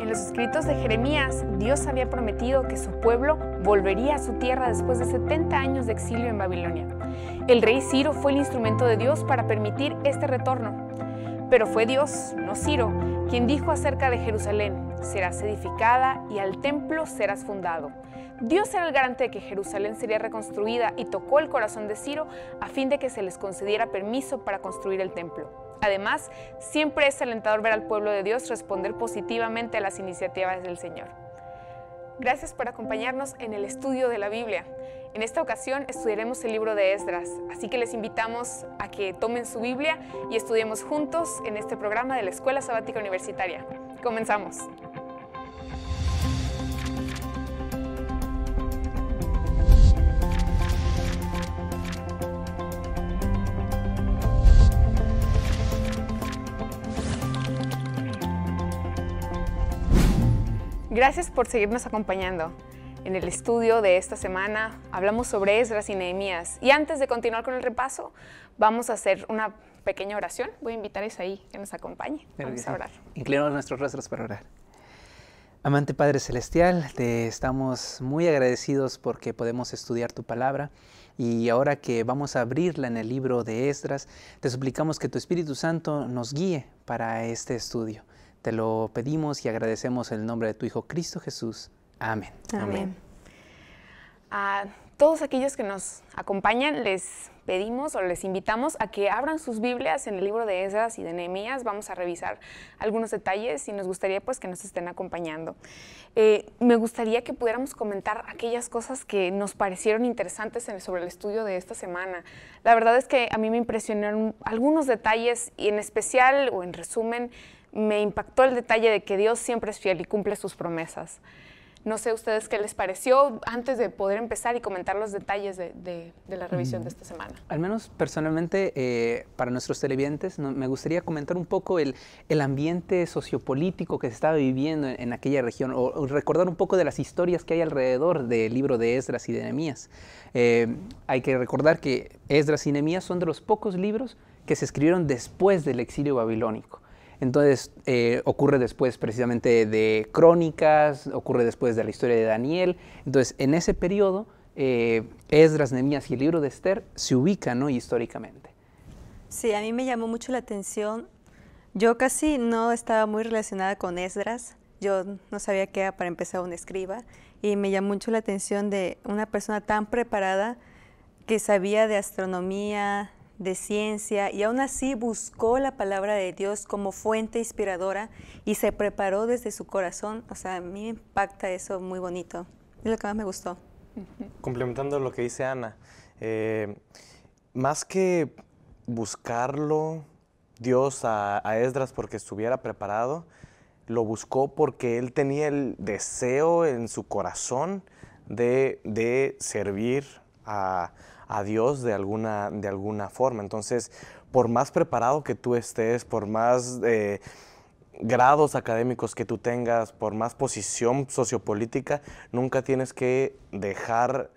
En los escritos de Jeremías, Dios había prometido que su pueblo volvería a su tierra después de 70 años de exilio en Babilonia. El rey Ciro fue el instrumento de Dios para permitir este retorno. Pero fue Dios, no Ciro, quien dijo acerca de Jerusalén, serás edificada y al templo serás fundado. Dios era el garante de que Jerusalén sería reconstruida y tocó el corazón de Ciro a fin de que se les concediera permiso para construir el templo. Además, siempre es alentador ver al pueblo de Dios responder positivamente a las iniciativas del Señor. Gracias por acompañarnos en el estudio de la Biblia. En esta ocasión estudiaremos el libro de Esdras, así que les invitamos a que tomen su Biblia y estudiemos juntos en este programa de la Escuela Sabática Universitaria. Comenzamos. Gracias por seguirnos acompañando. En el estudio de esta semana hablamos sobre Esdras y Nehemías. Y antes de continuar con el repaso, vamos a hacer una pequeña oración. Voy a invitar a Isaí que nos acompañe. Vamos a orar. Inclinamos nuestros rostros para orar. Amante Padre Celestial, te estamos muy agradecidos porque podemos estudiar tu palabra. Y ahora que vamos a abrirla en el libro de Esdras, te suplicamos que tu Espíritu Santo nos guíe para este estudio. Te lo pedimos y agradecemos en el nombre de tu Hijo Cristo Jesús. Amén. Amén. A todos aquellos que nos acompañan, les pedimos o les invitamos a que abran sus Biblias en el libro de Esdras y de Nehemías. Vamos a revisar algunos detalles y nos gustaría pues que nos estén acompañando. Eh, me gustaría que pudiéramos comentar aquellas cosas que nos parecieron interesantes sobre el estudio de esta semana. La verdad es que a mí me impresionaron algunos detalles y en especial o en resumen me impactó el detalle de que Dios siempre es fiel y cumple sus promesas. No sé ustedes qué les pareció antes de poder empezar y comentar los detalles de, la revisión mm. de esta semana. Al menos personalmente, eh, para nuestros televidentes, me gustaría comentar un poco el, ambiente sociopolítico que se estaba viviendo en, aquella región, o, recordar un poco de las historias que hay alrededor del libro de Esdras y de Nehemías. Eh, hay que recordar que Esdras y Nehemías son de los pocos libros que se escribieron después del exilio babilónico. Entonces eh, ocurre después precisamente de Crónicas, ocurre después de la historia de Daniel. Entonces en ese periodo eh, Esdras, Nehemías y el libro de Esther se ubican históricamente. Sí, a mí me llamó mucho la atención. Yo casi no estaba muy relacionada con Esdras. Yo no sabía qué era para empezar un escriba y me llamó mucho la atención de una persona tan preparada que sabía de astronomía, de ciencia y aún así buscó la palabra de Dios como fuente inspiradora y se preparó desde su corazón. O sea, a mí me impacta eso muy bonito. Es lo que más me gustó. Complementando lo que dice Ana, eh, más que buscarlo Dios a, a, Esdras porque estuviera preparado, lo buscó porque él tenía el deseo en su corazón de, de servir a, a Dios de alguna, de alguna forma. Entonces, por más preparado que tú estés, por más... Eh, grados académicos que tú tengas, por más posición sociopolítica, nunca tienes que dejar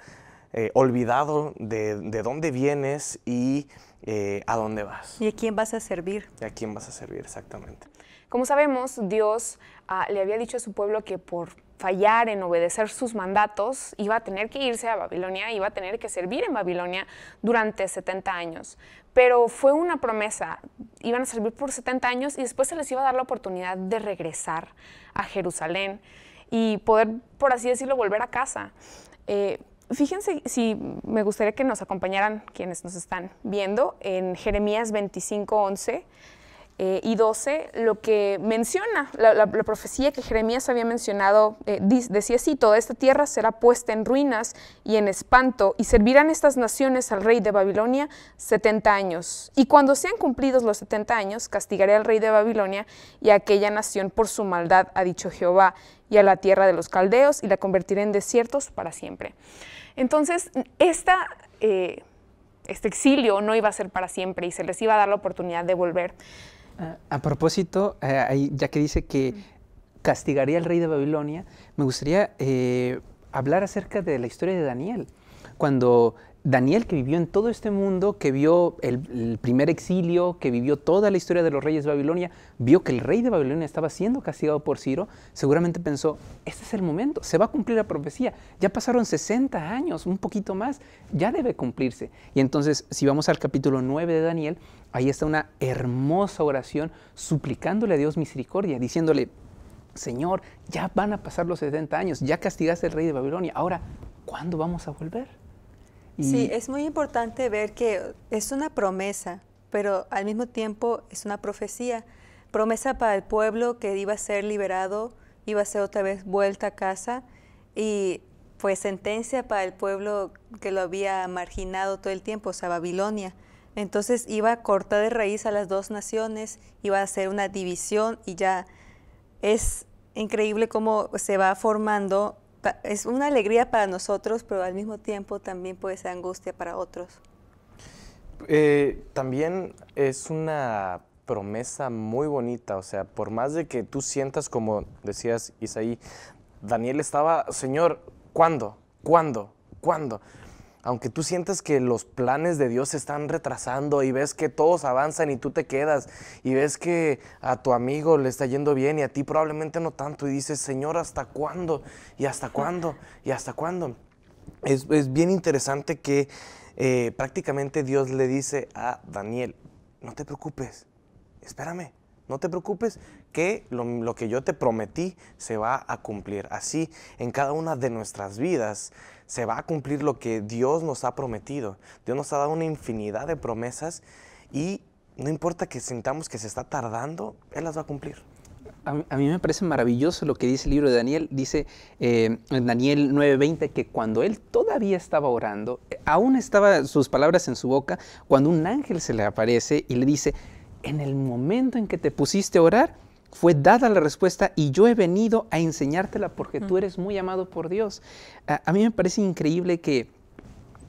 eh, olvidado de, dónde vienes y eh, a dónde vas. ¿Y a quién vas a servir? ¿Y a quién vas a servir, exactamente. Como sabemos, Dios ah, le había dicho a su pueblo que por fallar en obedecer sus mandatos, iba a tener que irse a Babilonia, iba a tener que servir en Babilonia durante 70 años. Pero fue una promesa, iban a servir por 70 años y después se les iba a dar la oportunidad de regresar a Jerusalén y poder, por así decirlo, volver a casa. Eh, fíjense si me gustaría que nos acompañaran quienes nos están viendo en Jeremías 25.11, eh, y 12 lo que menciona, la, profecía que Jeremías había mencionado, eh, decía así, toda esta tierra será puesta en ruinas y en espanto, y servirán estas naciones al rey de Babilonia 70 años. Y cuando sean cumplidos los 70 años, castigaré al rey de Babilonia y a aquella nación por su maldad, ha dicho Jehová, y a la tierra de los caldeos, y la convertiré en desiertos para siempre. Entonces, eh, este exilio no iba a ser para siempre y se les iba a dar la oportunidad de volver. A propósito, eh, ya que dice que castigaría al rey de Babilonia, me gustaría eh, hablar acerca de la historia de Daniel, cuando Daniel, que vivió en todo este mundo, que vio el, primer exilio, que vivió toda la historia de los reyes de Babilonia, vio que el rey de Babilonia estaba siendo castigado por Ciro, seguramente pensó, este es el momento, se va a cumplir la profecía, ya pasaron 60 años, un poquito más, ya debe cumplirse. Y entonces, si vamos al capítulo 9 de Daniel, ahí está una hermosa oración suplicándole a Dios misericordia, diciéndole, Señor, ya van a pasar los 70 años, ya castigaste al rey de Babilonia, ahora, ¿cuándo vamos a volver? Sí, es muy importante ver que es una promesa, pero al mismo tiempo es una profecía. Promesa para el pueblo que iba a ser liberado, iba a ser otra vez vuelta a casa y fue sentencia para el pueblo que lo había marginado todo el tiempo, o sea, Babilonia. Entonces iba a cortar de raíz a las dos naciones, iba a hacer una división y ya es increíble cómo se va formando es una alegría para nosotros, pero al mismo tiempo también puede ser angustia para otros. Eh, también es una promesa muy bonita, o sea, por más de que tú sientas, como decías Isaí, Daniel estaba, Señor, ¿cuándo? ¿Cuándo? ¿Cuándo? aunque tú sientas que los planes de Dios se están retrasando y ves que todos avanzan y tú te quedas y ves que a tu amigo le está yendo bien y a ti probablemente no tanto y dices, Señor, ¿hasta cuándo? ¿Y hasta cuándo? ¿Y hasta cuándo? Es, bien interesante que eh, prácticamente Dios le dice a Daniel, no te preocupes, espérame, no te preocupes que lo, lo, que yo te prometí se va a cumplir. Así en cada una de nuestras vidas se va a cumplir lo que Dios nos ha prometido. Dios nos ha dado una infinidad de promesas y no importa que sintamos que se está tardando, Él las va a cumplir. A mí, me parece maravilloso lo que dice el libro de Daniel. Dice eh, en Daniel 9:20 que cuando él todavía estaba orando, aún estaban sus palabras en su boca, cuando un ángel se le aparece y le dice, en el momento en que te pusiste a orar, fue dada la respuesta y yo he venido a enseñártela porque tú eres muy amado por Dios. A, mí me parece increíble que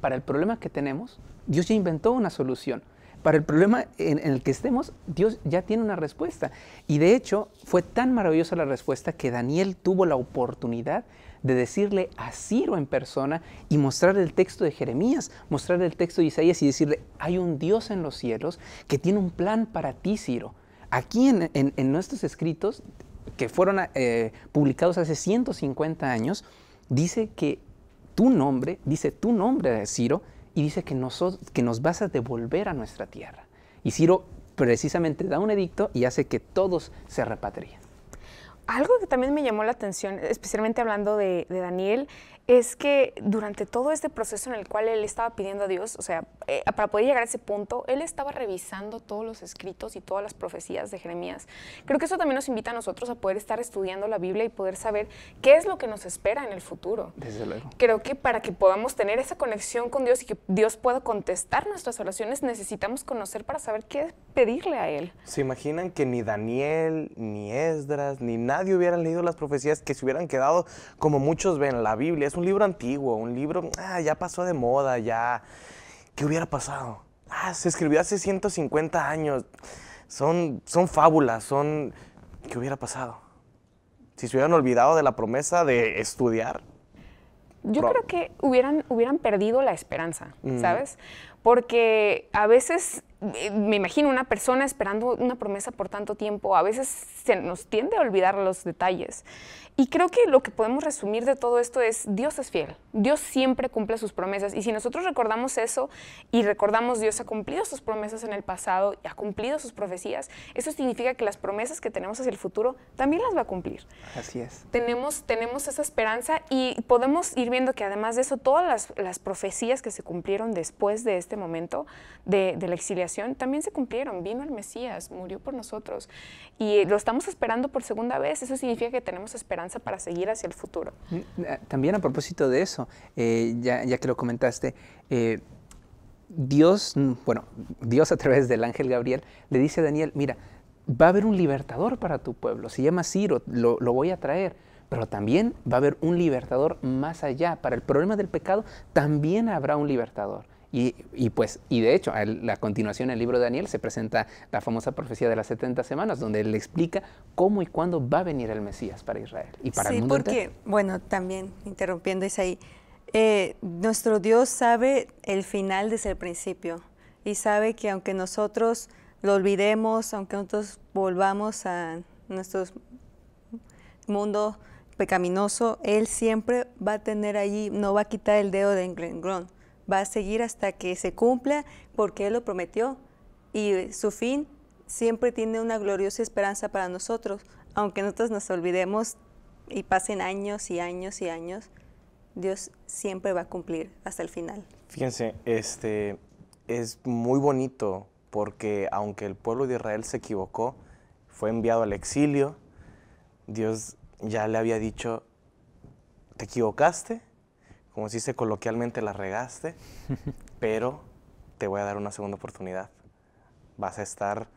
para el problema que tenemos, Dios ya inventó una solución. Para el problema en, en, el que estemos, Dios ya tiene una respuesta. Y de hecho, fue tan maravillosa la respuesta que Daniel tuvo la oportunidad de decirle a Ciro en persona y mostrar el texto de Jeremías, mostrar el texto de Isaías y decirle, hay un Dios en los cielos que tiene un plan para ti, Ciro aquí en, nuestros escritos, que fueron eh, publicados hace 150 años, dice que tu nombre, dice tu nombre, Ciro, y dice que, que nos vas a devolver a nuestra tierra. Y Ciro precisamente da un edicto y hace que todos se repatrien. Algo que también me llamó la atención, especialmente hablando de Daniel, es que durante todo este proceso en el cual él estaba pidiendo a Dios, o sea, eh, para poder llegar a ese punto, él estaba revisando todos los escritos y todas las profecías de Jeremías. Creo que eso también nos invita a nosotros a poder estar estudiando la Biblia y poder saber qué es lo que nos espera en el futuro. Desde luego. Creo que para que podamos tener esa conexión con Dios y que Dios pueda contestar nuestras oraciones, necesitamos conocer para saber qué pedirle a él. ¿Se imaginan que ni Daniel, ni Esdras, ni nadie hubieran leído las profecías, que se hubieran quedado como muchos ven la Biblia? Es un libro antiguo, un libro, ah, ya pasó de moda, ya. ¿Qué hubiera pasado? Ah, se escribió hace 150 años. Son, son fábulas, son... ¿Qué hubiera pasado? Si se hubieran olvidado de la promesa de estudiar, yo creo que hubieran, hubieran perdido la esperanza, ¿sabes? Porque a veces eh, me imagino una persona esperando una promesa por tanto tiempo, a veces se nos tiende a olvidar los detalles. Y creo que lo que podemos resumir de todo esto es, Dios es fiel, Dios siempre cumple sus promesas. Y si nosotros recordamos eso y recordamos Dios ha cumplido sus promesas en el pasado, y ha cumplido sus profecías, eso significa que las promesas que tenemos hacia el futuro también las va a cumplir. Así es. Tenemos, tenemos esa esperanza y podemos ir viendo que además de eso, todas las, profecías que se cumplieron después de este momento de la exiliación, también se cumplieron. Vino el Mesías, murió por nosotros y lo estamos esperando por segunda vez. Eso significa que tenemos esperanza para seguir hacia el futuro. Mm, eh, también a propósito de eso, eh, ya, que lo comentaste, eh, Dios, mm, bueno, Dios a través del ángel Gabriel le dice a Daniel, mira, va a haber un libertador para tu pueblo, se llama Ciro, lo voy a traer pero también va a haber un libertador más allá. Para el problema del pecado también habrá un libertador. Y, pues, y de hecho, a la continuación el libro de Daniel se presenta la famosa profecía de las 70 semanas, donde él explica cómo y cuándo va a venir el Mesías para Israel y para el mundo. Sí, porque, bueno, también interrumpiendo ahí, eh, nuestro Dios sabe el final desde el principio y sabe que aunque nosotros lo olvidemos, aunque nosotros volvamos a nuestro mundo pecaminoso, Él siempre va a tener allí, no va a quitar el dedo de renglón va a seguir hasta que se cumpla porque Él lo prometió y eh, su fin siempre tiene una gloriosa esperanza para nosotros, aunque nosotros nos olvidemos y pasen años y años y años, Dios siempre va a cumplir hasta el final. Fíjense, este es muy bonito porque aunque el pueblo de Israel se equivocó, fue enviado al exilio, Dios ya le había dicho, te equivocaste, como se dice coloquialmente, la regaste, pero te voy a dar una segunda oportunidad. Vas a estar...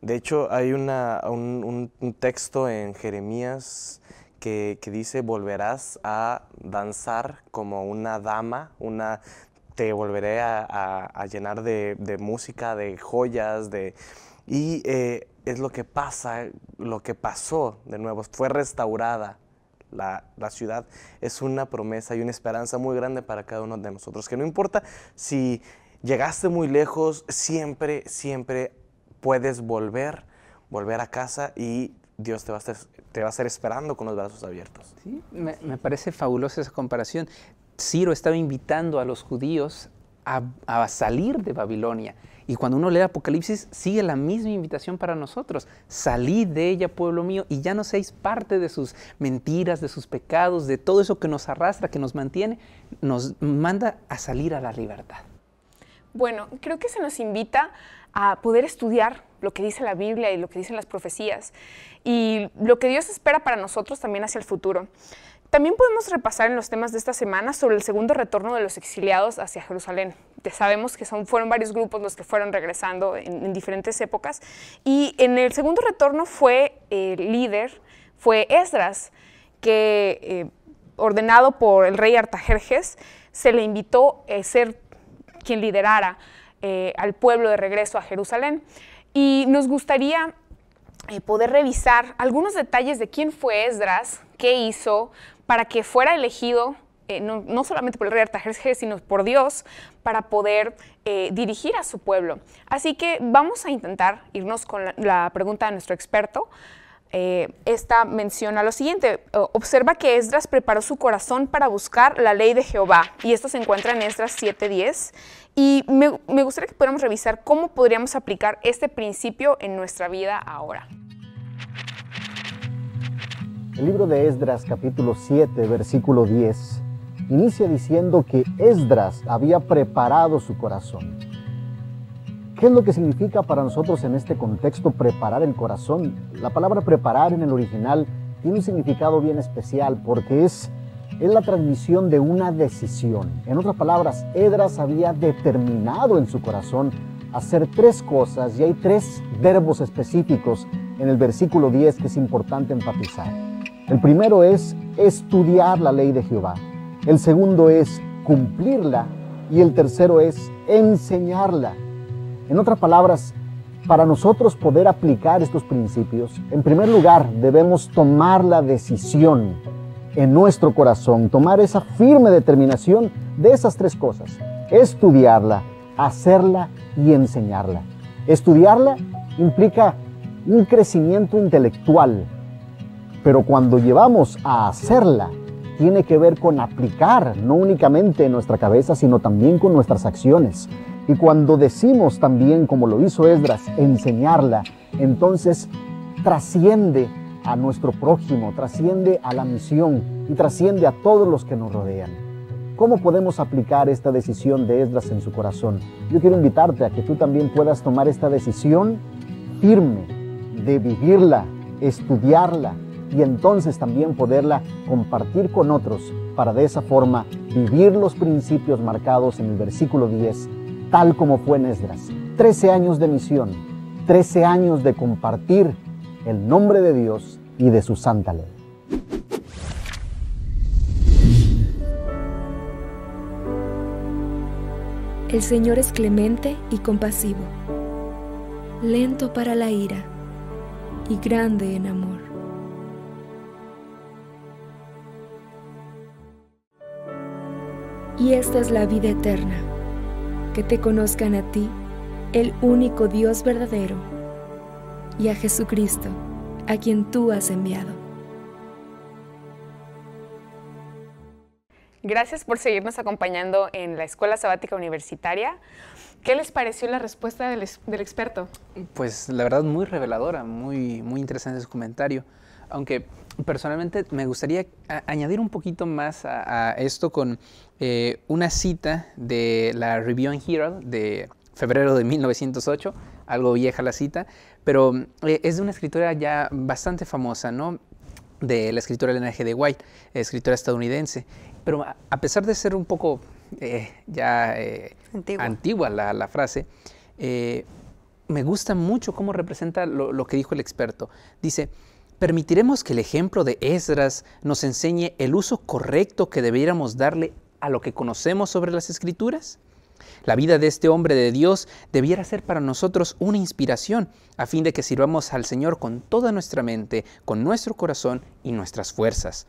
De hecho, hay un, texto en Jeremías que, dice, volverás a danzar como una dama, una te volveré a, llenar de, música, de joyas, de... Y eh, es lo que pasa, lo que pasó de nuevo, fue restaurada la, ciudad es una promesa y una esperanza muy grande para cada uno de nosotros, que no importa si llegaste muy lejos, siempre, siempre puedes volver, volver a casa y Dios te va a estar, te va a esperando con los brazos abiertos. Sí, me, me parece fabulosa esa comparación. Ciro estaba invitando a los judíos a, salir de Babilonia. Y cuando uno lee Apocalipsis, sigue la misma invitación para nosotros. Salid de ella, pueblo mío, y ya no seáis parte de sus mentiras, de sus pecados, de todo eso que nos arrastra, que nos mantiene, nos manda a salir a la libertad. Bueno, creo que se nos invita a poder estudiar lo que dice la Biblia y lo que dicen las profecías y lo que Dios espera para nosotros también hacia el futuro. También podemos repasar en los temas de esta semana sobre el segundo retorno de los exiliados hacia Jerusalén. Ya sabemos que son, fueron varios grupos los que fueron regresando en, diferentes épocas. Y en el segundo retorno fue el líder, fue Esdras, que eh, ordenado por el rey Artajerjes, se le invitó a eh, ser quien liderara eh, al pueblo de regreso a Jerusalén. Y nos gustaría poder revisar algunos detalles de quién fue Esdras, qué hizo, para que fuera elegido eh, no, solamente por el rey Artajerjes, sino por Dios, para poder eh, dirigir a su pueblo. Así que vamos a intentar irnos con la, pregunta de nuestro experto. Eh, esta menciona lo siguiente, observa que Esdras preparó su corazón para buscar la ley de Jehová, y esto se encuentra en Esdras 7.10, y me, me gustaría que pudiéramos revisar cómo podríamos aplicar este principio en nuestra vida ahora. El libro de Esdras capítulo 7 versículo 10 inicia diciendo que Esdras había preparado su corazón. ¿Qué es lo que significa para nosotros en este contexto preparar el corazón? La palabra preparar en el original tiene un significado bien especial porque es, es la transmisión de una decisión. En otras palabras, Esdras había determinado en su corazón hacer tres cosas y hay tres verbos específicos en el versículo 10 que es importante enfatizar. El primero es estudiar la ley de Jehová. El segundo es cumplirla. Y el tercero es enseñarla. En otras palabras, para nosotros poder aplicar estos principios, en primer lugar debemos tomar la decisión en nuestro corazón, tomar esa firme determinación de esas tres cosas. Estudiarla, hacerla y enseñarla. Estudiarla implica un crecimiento intelectual, pero cuando llevamos a hacerla, tiene que ver con aplicar, no únicamente en nuestra cabeza, sino también con nuestras acciones. Y cuando decimos también, como lo hizo Esdras, enseñarla, entonces trasciende a nuestro prójimo, trasciende a la misión y trasciende a todos los que nos rodean. ¿Cómo podemos aplicar esta decisión de Esdras en su corazón? Yo quiero invitarte a que tú también puedas tomar esta decisión firme de vivirla, estudiarla, y entonces también poderla compartir con otros para de esa forma vivir los principios marcados en el versículo 10, tal como fue en Esdras. 13 años de misión, trece años de compartir el nombre de Dios y de su santa ley. El Señor es clemente y compasivo, lento para la ira y grande en amor. Y esta es la vida eterna, que te conozcan a ti, el único Dios verdadero, y a Jesucristo, a quien tú has enviado. Gracias por seguirnos acompañando en la Escuela Sabática Universitaria. ¿Qué les pareció la respuesta del, experto? Pues la verdad muy reveladora, muy, muy interesante su comentario. Aunque personalmente me gustaría añadir un poquito más a, esto con eh, una cita de la Review and Herald de febrero de 1908, algo vieja la cita, pero eh, es de una escritora ya bastante famosa, ¿no? De la escritora Elena G. de White, escritora estadounidense. Pero a, pesar de ser un poco eh, ya antigua. la, frase, me gusta mucho cómo representa lo que dijo el experto. Dice, ¿Permitiremos que el ejemplo de Esdras nos enseñe el uso correcto que debiéramos darle a lo que conocemos sobre las escrituras? La vida de este hombre de Dios debiera ser para nosotros una inspiración, a fin de que sirvamos al Señor con toda nuestra mente, con nuestro corazón y nuestras fuerzas.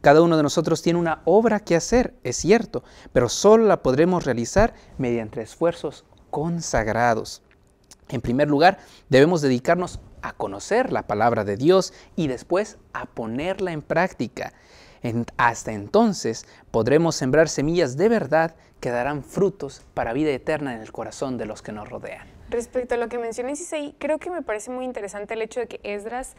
Cada uno de nosotros tiene una obra que hacer, es cierto, pero solo la podremos realizar mediante esfuerzos consagrados. En primer lugar, debemos dedicarnos a conocer la palabra de Dios y después a ponerla en práctica. hasta entonces podremos sembrar semillas de verdad que darán frutos para vida eterna en el corazón de los que nos rodean. Respecto a lo que mencionas, Isaí, creo que me parece muy interesante el hecho de que Esdras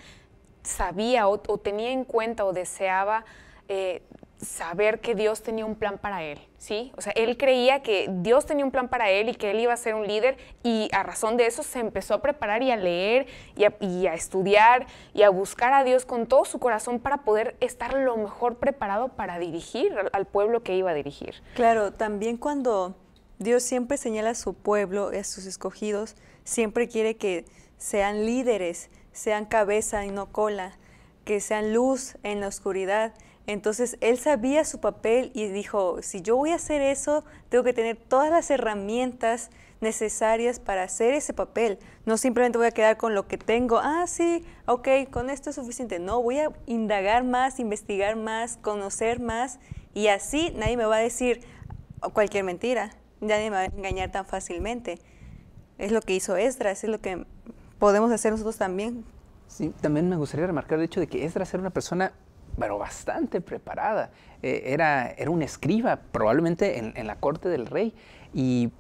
sabía o, tenía en cuenta o deseaba eh, saber que Dios tenía un plan para él. ¿sí? O sea, él creía que Dios tenía un plan para él y que él iba a ser un líder y a razón de eso se empezó a preparar y a leer y a, y a estudiar y a buscar a Dios con todo su corazón para poder estar lo mejor preparado para dirigir al pueblo que iba a dirigir. Claro, también cuando Dios siempre señala a su pueblo, a sus escogidos, siempre quiere que sean líderes, sean cabeza y no cola, que sean luz en la oscuridad entonces él sabía su papel y dijo, si yo voy a hacer eso, tengo que tener todas las herramientas necesarias para hacer ese papel. No simplemente voy a quedar con lo que tengo, ah, sí, ok, con esto es suficiente. No, voy a indagar más, investigar más, conocer más y así nadie me va a decir cualquier mentira, nadie me va a engañar tan fácilmente. Es lo que hizo Esdras, es lo que podemos hacer nosotros también. Sí, también me gustaría remarcar el hecho de que Esdras era una persona pero bastante preparada. Eh, era, era un escriba, probablemente en, la corte del rey, y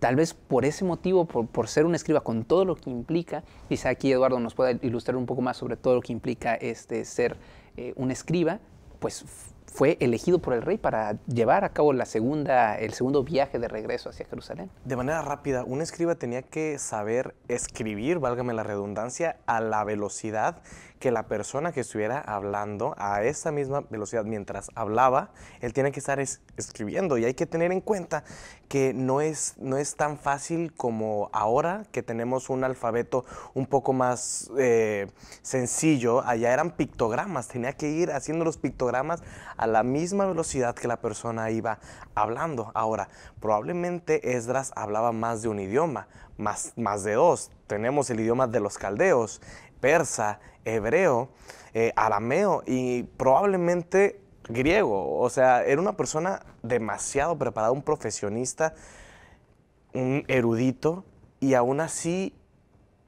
tal vez por ese motivo, por, ser un escriba, con todo lo que implica, quizá aquí Eduardo nos pueda ilustrar un poco más sobre todo lo que implica este ser eh, un escriba, pues fue elegido por el rey para llevar a cabo la segunda, el segundo viaje de regreso hacia Jerusalén. De manera rápida, un escriba tenía que saber escribir, válgame la redundancia, a la velocidad que la persona que estuviera hablando a esa misma velocidad mientras hablaba, él tiene que estar escribiendo. Y hay que tener en cuenta que no es, no es tan fácil como ahora que tenemos un alfabeto un poco más eh, sencillo. Allá eran pictogramas, tenía que ir haciendo los pictogramas a la misma velocidad que la persona iba hablando. Ahora, probablemente Esdras hablaba más de un idioma, más, más de dos. Tenemos el idioma de los caldeos, persa, hebreo, eh, arameo y probablemente griego. O sea, era una persona demasiado preparada, un profesionista, un erudito, y aún así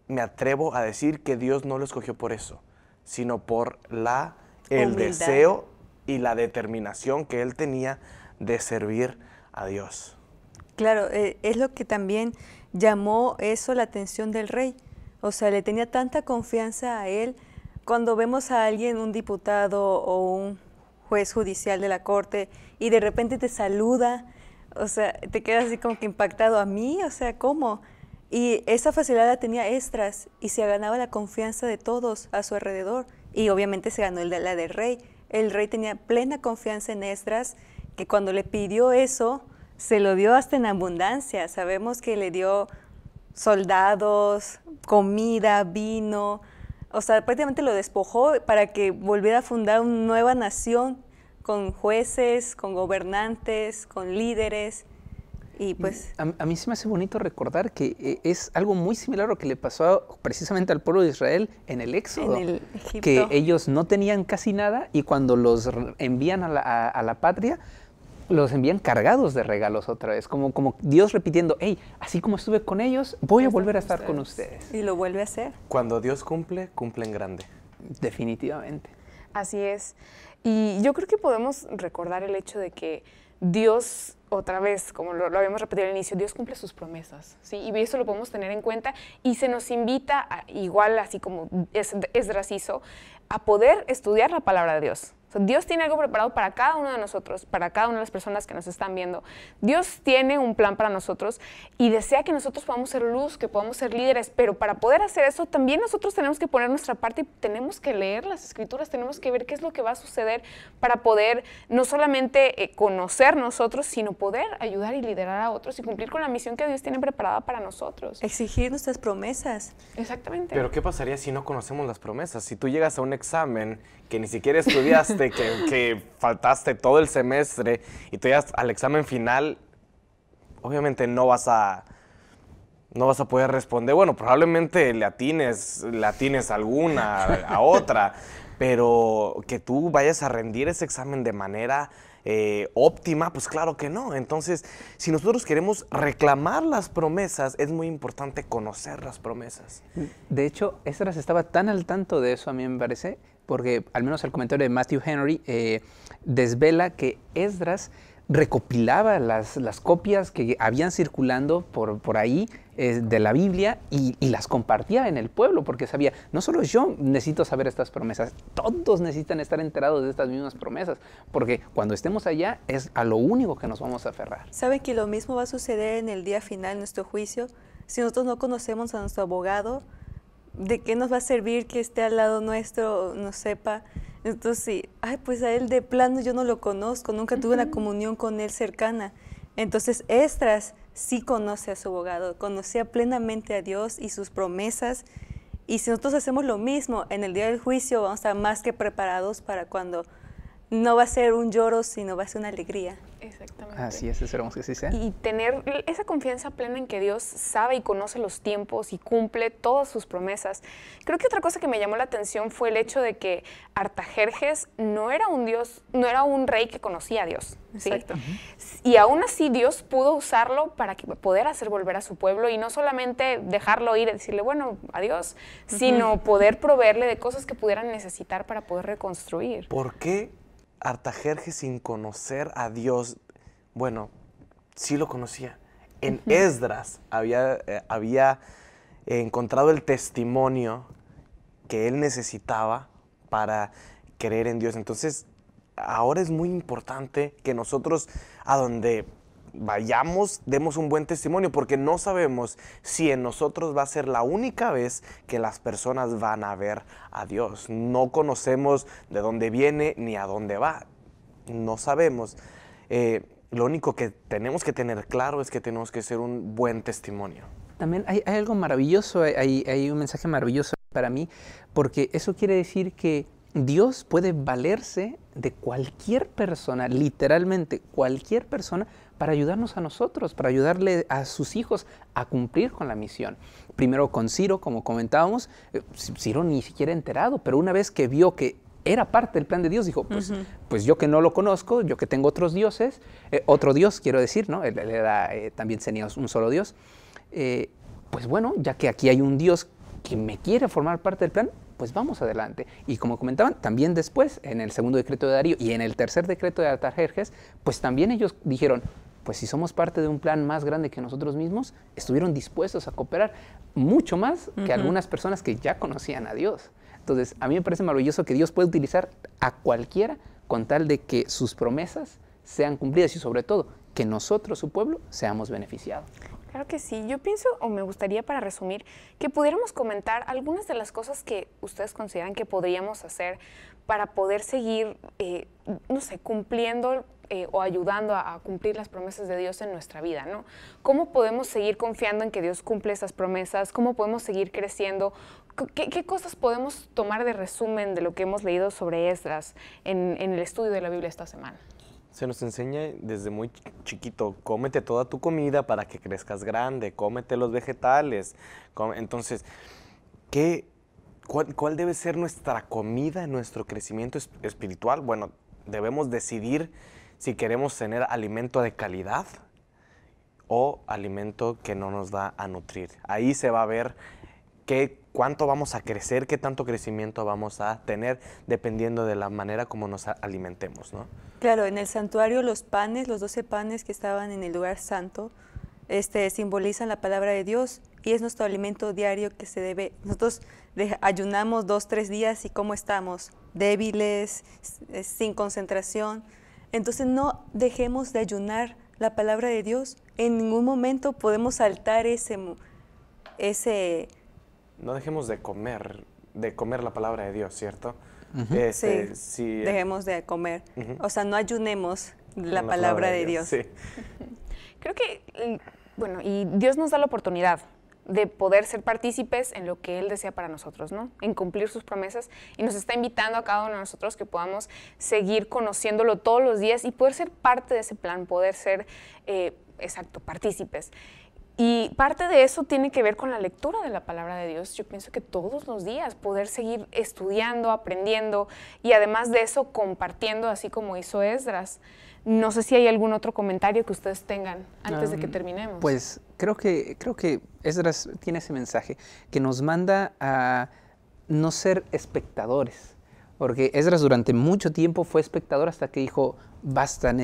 me atrevo a decir que Dios no lo escogió por eso, sino por la, el deseo y la determinación que él tenía de servir a Dios. Claro, eh, es lo que también llamó eso la atención del rey, o sea, le tenía tanta confianza a él. Cuando vemos a alguien, un diputado o un juez judicial de la corte, y de repente te saluda, o sea, te quedas así como que impactado a mí, o sea, ¿cómo? Y esa facilidad la tenía Estras y se ganaba la confianza de todos a su alrededor. Y obviamente se ganó la del rey. El rey tenía plena confianza en Estras, que cuando le pidió eso, se lo dio hasta en abundancia. Sabemos que le dio soldados, comida, vino, o sea, prácticamente lo despojó para que volviera a fundar una nueva nación con jueces, con gobernantes, con líderes. Y pues... A, mí sí me hace bonito recordar que eh, es algo muy similar a lo que le pasó precisamente al pueblo de Israel en el Éxodo. que ellos no tenían casi nada y cuando los envían a la, a, la patria, los envían cargados de regalos otra vez, como, como Dios repitiendo, hey, así como estuve con ellos, voy a volver a estar con ustedes. Y lo vuelve a hacer. Cuando Dios cumple, cumple en grande. Definitivamente. Así es. Y yo creo que podemos recordar el hecho de que Dios, otra vez, como lo, habíamos repetido al inicio, Dios cumple sus promesas, ¿sí? Y eso lo podemos tener en cuenta y se nos invita, igual así como es, Esdras a poder estudiar la palabra de Dios, Dios tiene algo preparado para cada uno de nosotros, para cada una de las personas que nos están viendo. Dios tiene un plan para nosotros y desea que nosotros podamos ser luz, que podamos ser líderes, pero para poder hacer eso también nosotros tenemos que poner nuestra parte y tenemos que leer las escrituras, tenemos que ver qué es lo que va a suceder para poder no solamente eh, conocer nosotros, sino poder ayudar y liderar a otros y cumplir con la misión que Dios tiene preparada para nosotros. Exigir nuestras promesas. Exactamente. Pero ¿qué pasaría si no conocemos las promesas? Si tú llegas a un examen que ni siquiera estudiaste, que, faltaste todo el semestre y tú ya al examen final, obviamente no vas a no vas a poder responder. Bueno, probablemente le atines, le tienes alguna a otra, pero que tú vayas a rendir ese examen de manera eh, óptima, pues claro que no. Entonces, si nosotros queremos reclamar las promesas, es muy importante conocer las promesas. De hecho, Esdras estaba tan al tanto de eso, a mí me parece, porque al menos el comentario de Matthew Henry eh, desvela que Esdras recopilaba las, las, copias que habían circulando por, por ahí eh, de la Biblia y, y, las compartía en el pueblo, porque sabía, no solo yo necesito saber estas promesas, todos necesitan estar enterados de estas mismas promesas, porque cuando estemos allá es a lo único que nos vamos a aferrar. ¿Saben que lo mismo va a suceder en el día final, de nuestro juicio? Si nosotros no conocemos a nuestro abogado, ¿de qué nos va a servir que esté al lado nuestro, no sepa? Entonces, sí, ay, pues a él de plano yo no lo conozco, nunca tuve una comunión con él cercana. Entonces, Estras sí conoce a su abogado, conocía plenamente a Dios y sus promesas. Y si nosotros hacemos lo mismo en el día del juicio, vamos a estar más que preparados para cuando no va a ser un lloro, sino va a ser una alegría. Exactamente. Así es, esperamos que sí sea. Y tener esa confianza plena en que Dios sabe y conoce los tiempos y cumple todas sus promesas. Creo que otra cosa que me llamó la atención fue el hecho de que Artajerjes no era un Dios, no era un rey que conocía a Dios. ¿sí? Exacto. Y aún así Dios pudo usarlo para poder hacer volver a su pueblo y no solamente dejarlo ir y decirle, bueno, adiós, sino poder proveerle de cosas que pudieran necesitar para poder reconstruir. ¿Por qué Artajerjes sin conocer a Dios, bueno, sí lo conocía. En Esdras había, eh, había encontrado el testimonio que él necesitaba para creer en Dios. Entonces, ahora es muy importante que nosotros, a donde vayamos, demos un buen testimonio, porque no sabemos si en nosotros va a ser la única vez que las personas van a ver a Dios. No conocemos de dónde viene ni a dónde va. No sabemos. Eh, lo único que tenemos que tener claro es que tenemos que ser un buen testimonio. También hay, algo maravilloso, hay un mensaje maravilloso para mí, porque eso quiere decir que Dios puede valerse de cualquier persona, literalmente cualquier persona, para ayudarnos a nosotros, para ayudarle a sus hijos a cumplir con la misión. Primero con Ciro, como comentábamos, eh, Ciro ni siquiera enterado, pero una vez que vio que era parte del plan de Dios, dijo, pues, pues yo que no lo conozco, yo que tengo otros dioses, eh, otro Dios quiero decir, ¿no? Él, eh, también tenía un solo Dios. pues bueno, ya que aquí hay un Dios que me quiere formar parte del plan, pues vamos adelante. Y como comentaban, también después, en el segundo decreto de Darío y en el tercer decreto de Artajerjes, pues también ellos dijeron, pues si somos parte de un plan más grande que nosotros mismos, estuvieron dispuestos a cooperar mucho más que algunas personas que ya conocían a Dios. Entonces, a mí me parece maravilloso que Dios puede utilizar a cualquiera con tal de que sus promesas sean cumplidas y sobre todo que nosotros, su pueblo, seamos beneficiados. Claro que sí. Yo pienso, o me gustaría para resumir, que pudiéramos comentar algunas de las cosas que ustedes consideran que podríamos hacer para poder seguir, eh, no sé, cumpliendo eh, o ayudando a, cumplir las promesas de Dios en nuestra vida, ¿no? ¿Cómo podemos seguir confiando en que Dios cumple esas promesas? ¿Cómo podemos seguir creciendo? ¿Qué, cosas podemos tomar de resumen de lo que hemos leído sobre Esdras en el estudio de la Biblia esta semana? Se nos enseña desde muy chiquito, cómete toda tu comida para que crezcas grande, cómete los vegetales. Entonces, ¿qué, cuál, debe ser nuestra comida, nuestro crecimiento espiritual? Bueno, debemos decidir si queremos tener alimento de calidad o alimento que no nos da a nutrir. Ahí se va a ver qué, cuánto vamos a crecer, qué tanto crecimiento vamos a tener, dependiendo de la manera como nos alimentemos, ¿no? Claro, en el santuario los panes, los doce panes que estaban en el lugar santo, este, simbolizan la palabra de Dios y es nuestro alimento diario que se debe. Nosotros ayunamos dos, tres días y cómo estamos, débiles, eh, sin concentración. Entonces no dejemos de ayunar la palabra de Dios. En ningún momento podemos saltar ese, ese no dejemos de comer, de comer la palabra de Dios, ¿cierto? Este, sí, si, dejemos de comer. O sea, no ayunemos la, palabra, de Dios. Creo que, mm, bueno, y Dios nos da la oportunidad de poder ser partícipes en lo que Él desea para nosotros, ¿no? En cumplir sus promesas. Y nos está invitando a cada uno de nosotros que podamos seguir conociéndolo todos los días y poder ser parte de ese plan, poder ser, eh, exacto, partícipes. Y parte de eso tiene que ver con la lectura de la palabra de Dios. Yo pienso que todos los días poder seguir estudiando, aprendiendo y además de eso compartiendo, así como hizo Esdras. No sé si hay algún otro comentario que ustedes tengan antes de que ah, terminemos. Pues creo que, creo que Esdras tiene ese mensaje que nos manda a no ser espectadores, porque Esdras durante mucho tiempo fue espectador hasta que dijo, basta,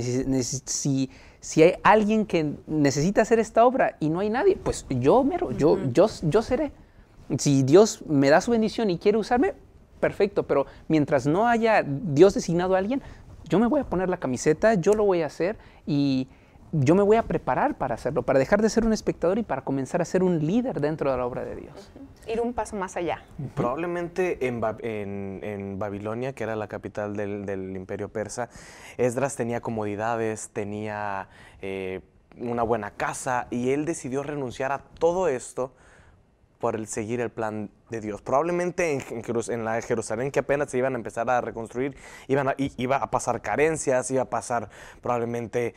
si, si hay alguien que necesita hacer esta obra y no hay nadie, pues yo, mero, yo, yo, yo seré. Si Dios me da su bendición y quiere usarme, perfecto, pero mientras no haya Dios designado a alguien, yo me voy a poner la camiseta, yo lo voy a hacer y yo me voy a preparar para hacerlo, para dejar de ser un espectador y para comenzar a ser un líder dentro de la obra de Dios. Ir un paso más allá. Probablemente en, Babilonia, que era la capital del, imperio persa, Esdras tenía comodidades, tenía eh, una buena casa y él decidió renunciar a todo esto por el seguir el plan de Dios. Probablemente en, en, la Jerusalén que apenas se iban a empezar a reconstruir, iban a, iba a pasar carencias, iba a pasar probablemente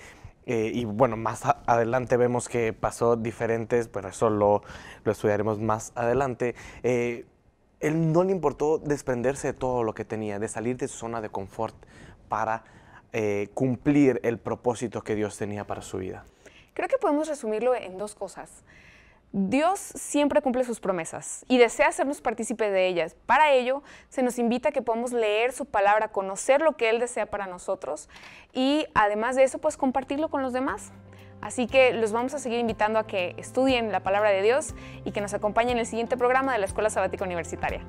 eh, y bueno, más adelante vemos que pasó diferentes, pero eso lo, estudiaremos más adelante. Eh, él no le importó desprenderse de todo lo que tenía, de salir de su zona de confort para eh, cumplir el propósito que Dios tenía para su vida. Creo que podemos resumirlo en dos cosas. Dios siempre cumple sus promesas y desea hacernos partícipe de ellas. Para ello, se nos invita a que podamos leer su palabra, conocer lo que Él desea para nosotros y además de eso, pues compartirlo con los demás. Así que los vamos a seguir invitando a que estudien la palabra de Dios y que nos acompañen en el siguiente programa de la Escuela Sabática Universitaria.